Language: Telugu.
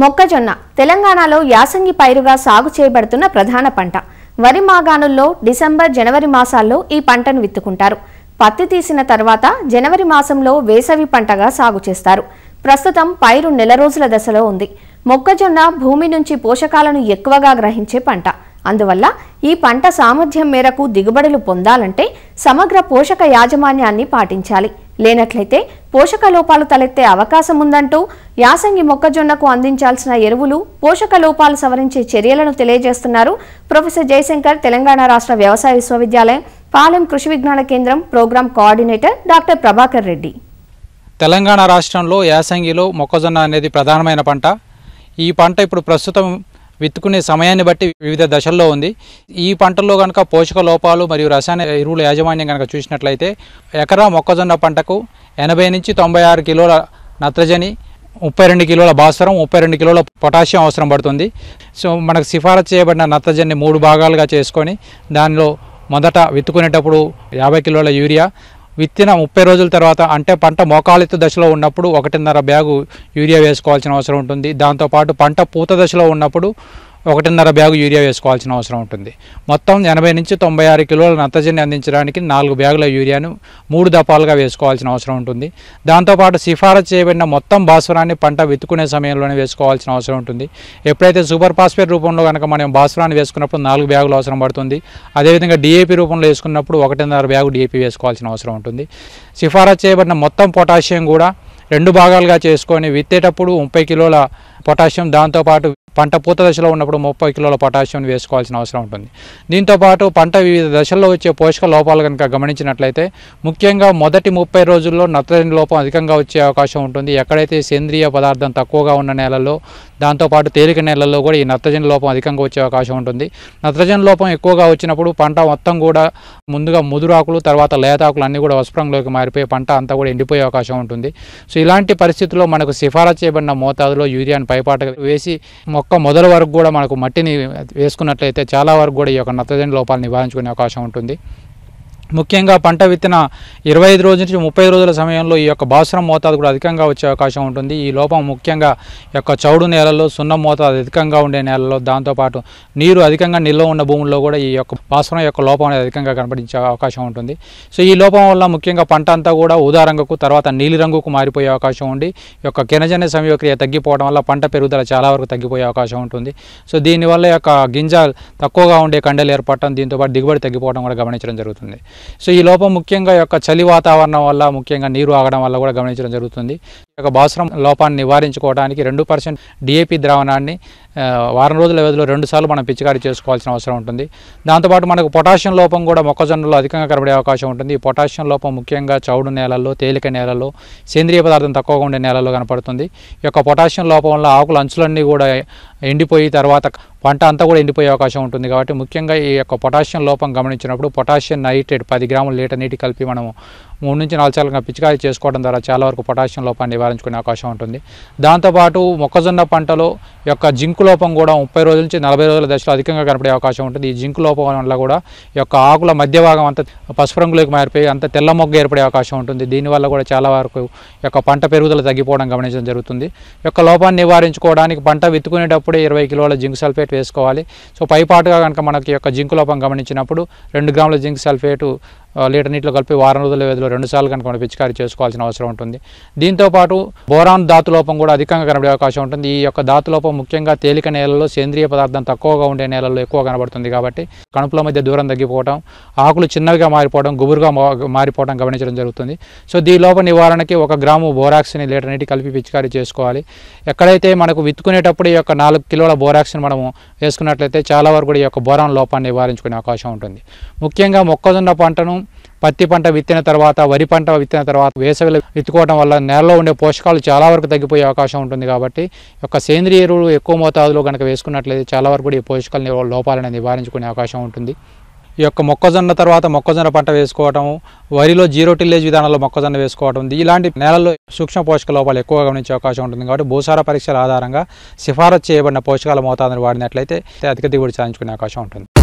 మొక్కజొన్న తెలంగాణలో యాసంగి పైరుగా సాగు చేయబడుతున్న ప్రధాన పంట వరి మాగాణుల్లో డిసెంబర్ జనవరి మాసాల్లో ఈ పంటను విత్తుకుంటారు పత్తి తీసిన తర్వాత జనవరి మాసంలో వేసవి పంటగా సాగు చేస్తారు ప్రస్తుతం పైరు నెల రోజుల దశలో ఉంది మొక్కజొన్న భూమి నుంచి పోషకాలను ఎక్కువగా గ్రహించే పంట అందువల్ల ఈ పంట సామర్థ్యం మేరకు దిగుబడులు పొందాలంటే సమగ్ర పోషక యాజమాన్యాన్ని పాటించాలి లేనట్లయితే పోషక లోపాలు తలెత్తే అవకాశం ఉందంటూ యాసంగి మొక్కజొన్నకు అందించాల్సిన ఎరువులు పోషక లోపాలు సవరించే చర్యలను తెలియజేస్తున్నారు ప్రొఫెసర్ జయశంకర్ తెలంగాణ రాష్ట్ర వ్యవసాయ విశ్వవిద్యాలయం Palem Krishi Vigyan Kendra program coordinator doctor Prabhakar Reddy Telangana రాష్ట్రంలో యాసంగిలో మొక్కజొన్న అనేది ప్రధానమైన పంట ఈ పంట ఇప్పుడు ప్రస్తుతం విత్తుకునే సమయాన్ని బట్టి వివిధ దశల్లో ఉంది ఈ పంటల్లో కనుక పోషక లోపాలు మరియు రసాయన ఎరువుల యాజమాన్యం కనుక చూసినట్లయితే ఎకరా మొక్కజొన్న పంటకు ఎనభై నుంచి తొంభై ఆరు కిలోల నత్రజని ముప్పై రెండు కిలోల భాస్వరం ముప్పై రెండు కిలోల పొటాషియం అవసరం పడుతుంది సో మనకు సిఫారసు చేయబడిన నత్రజన్ని మూడు భాగాలుగా చేసుకొని దానిలో మొదట విత్తుకునేటప్పుడు యాభై కిలోల యూరియా విత్తిన ముప్పై రోజుల తర్వాత అంటే పంట మోకాలెత్తు దశలో ఉన్నప్పుడు ఒకటిన్నర బ్యాగు యూరియా వేసుకోవాల్సిన అవసరం ఉంటుంది దాంతోపాటు పంట పూత దశలో ఉన్నప్పుడు ఒకటిన్నర బ్యాగు యూరియా వేసుకోవాల్సిన అవసరం ఉంటుంది మొత్తం ఎనభై నుంచి తొంభై ఆరు కిలోల నత్తజని అందించడానికి నాలుగు బ్యాగుల యూరియాను మూడు దఫాలుగా వేసుకోవాల్సిన అవసరం ఉంటుంది దాంతోపాటు సిఫారసు చేయబడిన మొత్తం భాస్వరాన్ని పంట వెతుకునే సమయంలోనే వేసుకోవాల్సిన అవసరం ఉంటుంది ఎప్పుడైతే సూపర్ ఫాస్ఫేట్ రూపంలో కనుక మనం భాస్వరాన్ని వేసుకున్నప్పుడు నాలుగు బ్యాగులు అవసరం పడుతుంది అదేవిధంగా డిఏపి రూపంలో వేసుకున్నప్పుడు ఒకటిన్నర బ్యాగు డిఏపి వేసుకోవాల్సిన అవసరం ఉంటుంది సిఫారసు చేయబడిన మొత్తం పొటాషియం కూడా రెండు భాగాలుగా చేసుకొని విత్తేటప్పుడు ముప్పై కిలోల పొటాషియం దాంతోపాటు పంట పూత దశలో ఉన్నప్పుడు ముప్పై కిలోల పొటాషియం వేసుకోవాల్సిన అవసరం ఉంటుంది దీంతోపాటు పంట వివిధ దశల్లో వచ్చే పోషక లోపాలు కనుక గమనించినట్లయితే ముఖ్యంగా మొదటి ముప్పై రోజుల్లో నత్రజని లోపం అధికంగా వచ్చే అవకాశం ఉంటుంది ఎక్కడైతే సేంద్రియ పదార్థం తక్కువగా ఉన్న నేలల్లో దాంతోపాటు తేలిక నేలల్లో కూడా ఈ నత్రజని లోపం అధికంగా వచ్చే అవకాశం ఉంటుంది నత్రజని లోపం ఎక్కువగా వచ్చినప్పుడు పంట మొత్తం కూడా ముందుగా ముదురాకులు తర్వాత లేతాకులు అన్నీ కూడా వస్ప్రంలోకి మారిపోయి పంట అంతా కూడా ఎండిపోయే అవకాశం ఉంటుంది సో ఇలాంటి పరిస్థితుల్లో మనకు సిఫారసు చేయబడిన మోతాదులో యూరియాను పైపాట వేసి మొక్క మొక్క మొదల వరకు కూడా మనకు మట్టిని వేసుకున్నట్లయితే చాలా వరకు కూడా ఈ యొక్క నత్రజని లోపాలు నివారించుకునే అవకాశం ఉంటుంది ముఖ్యంగా పంట విత్తన ఇరవై ఐదు రోజుల నుంచి ముప్పై రోజుల సమయంలో ఈ యొక్క బాసురం మోతాదు కూడా అధికంగా వచ్చే అవకాశం ఉంటుంది ఈ లోపం ముఖ్యంగా యొక్క చౌడు నేలల్లో సున్నం మోతాదు అధికంగా ఉండే నేలల్లో దాంతోపాటు నీరు అధికంగా నిల్వ ఉన్న భూముల్లో కూడా ఈ యొక్క బాసురం యొక్క లోపం అనేది అధికంగా కనపడించే అవకాశం ఉంటుంది సో ఈ లోపం వల్ల ముఖ్యంగా పంట అంతా కూడా ఉదారంగకు తర్వాత నీలిరంగుకు మారిపోయే అవకాశం ఉండి యొక్క కినజన్య సమయక్రియ తగ్గిపోవడం వల్ల పంట పెరుగుదల చాలా వరకు తగ్గిపోయే అవకాశం ఉంటుంది సో దీనివల్ల యొక్క గింజ తక్కువగా ఉండే కండలు ఏర్పడటం దీంతోపాటు దిగుబడి తగ్గిపోవడం కూడా గమనించడం జరుగుతుంది సో ఈ లోపం ముఖ్యంగా యొక్క చలి వాతావరణం వల్ల ముఖ్యంగా నీరు ఆగడం వల్ల కూడా గమనించడం జరుగుతుంది ఒక బాసురం లోపాన్ని నివారించుకోవడానికి రెండు పర్సెంట్ డిఏపి ద్రావణాన్ని వారం రోజుల వ్యవధిలో రెండుసార్లు మనం పిచికారి చేసుకోవాల్సిన అవసరం ఉంటుంది దాంతోపాటు మనకు పొటాషియం లోపం కూడా మొక్కజొన్నలో అధికంగా కనబడే అవకాశం ఉంటుంది ఈ పొటాషియం లోపం ముఖ్యంగా చౌడు నేలల్లో తేలిక నేలల్లో సేంద్రియ పదార్థం తక్కువగా ఉండే నేలల్లో కనపడుతుంది ఈ యొక్క పొటాషియం లోపం వల్ల ఆకులు అంచులన్నీ కూడా ఎండిపోయి తర్వాత పంట అంతా కూడా ఎండిపోయే అవకాశం ఉంటుంది కాబట్టి ముఖ్యంగా ఈ యొక్క పొటాషియం లోపం గమనించినప్పుడు పొటాషియం నైట్రేట్ పది గ్రాములు లీటర్ నీటి కలిపి మనము మూడు నుంచి నాలుగు చాలా పిచికారీ చేసుకోవడం ద్వారా చాలా వరకు పొటాషియం లోపాన్ని నివారించుకునే అవకాశం ఉంటుంది దాంతోపాటు మొక్కజొన్న పంటలో యొక్క జింకు లోపం కూడా ముప్పై రోజుల నుంచి నలభై రోజుల దశలో అధికంగా కనపడే అవకాశం ఉంటుంది ఈ జింకు లోపం వల్ల కూడా యొక్క ఆకుల మధ్య భాగం అంత పసుపు రంగులోకి మారిపోయి అంత తెల్ల మొగ్గ ఏర్పడే అవకాశం ఉంటుంది దీనివల్ల కూడా చాలా వరకు యొక్క పంట పెరుగుదల తగ్గిపోవడం గమనించడం జరుగుతుంది యొక్క లోపాన్ని నివారించుకోవడానికి పంట విత్తుకునేటప్పుడే ఇరవై కిలోల జింక్ సల్ఫేట్ వేసుకోవాలి సో పైపాటుగా కనుక మనకి యొక్క జింకు లోపం గమనించినప్పుడు రెండు గ్రాముల జింక్ సల్ఫేటు లీటర్ నీటిలో కలిపి వారం రోజుల వ్యవధిలో సంవత్సరాలు రెండుసార్లు కనుక మనం పిచికారీ చేసుకోవాల్సిన అవసరం ఉంటుంది దీంతోపాటు బోరాన్ ధాతులోపం లోపం కూడా అధికంగా కనబడే అవకాశం ఉంటుంది ఈ యొక్క ధాతులోపం లోపం ముఖ్యంగా తేలిక నేలల్లో సేంద్రియ పదార్థం తక్కువగా ఉండే నేలల్లో ఎక్కువ కనబడుతుంది కాబట్టి కణుపుల మధ్య దూరం తగ్గిపోవడం ఆకులు చిన్నవిగా మారిపోవడం గుబురుగా మారిపోవడం గమనించడం జరుగుతుంది సో దీ లోప నివారణకి ఒక గ్రాము బోరాక్సిని లీటర్ నీటి కలిపి పిచికారీ చేసుకోవాలి ఎక్కడైతే మనకు విత్తుకునేటప్పుడు ఈ యొక్క నాలుగు కిలోల బోరాక్స్ని మనము వేసుకున్నట్లయితే చాలా వరకు ఈ యొక్క బోరాన్ లోపాన్ని నివారించుకునే అవకాశం ఉంటుంది ముఖ్యంగా మొక్కజొన్న పంటను పత్తి పంట విత్తిన తర్వాత వరి పంట విత్తిన తర్వాత వేసవిలో విత్తుకోవడం వల్ల నేలలో ఉండే పోషకాలు చాలా వరకు తగ్గిపోయే అవకాశం ఉంటుంది కాబట్టి యొక్క సేంద్రియ ఎరువులు ఎక్కువ మోతాదులో కనుక వేసుకున్నట్లయితే చాలా వరకు కూడా ఈ పోషకాల లోపాలను నివారించుకునే అవకాశం ఉంటుంది ఈ యొక్క మొక్కజొన్న తర్వాత మొక్కజొన్న పంట వేసుకోవటం వరిలో జీరో టిల్లేజ్ విధానంలో మొక్కజొన్న ఉంది ఇలాంటి నేలల్లో సూక్ష్మ పోషక లోపాలు ఎక్కువగా గమనించే అవకాశం ఉంటుంది కాబట్టి భూసార పరీక్షల ఆధారంగా సిఫారసు చేయబడిన పోషకాల మోతాదును వాడినట్లయితే అధిక దిగుబడి సాధించుకునే అవకాశం ఉంటుంది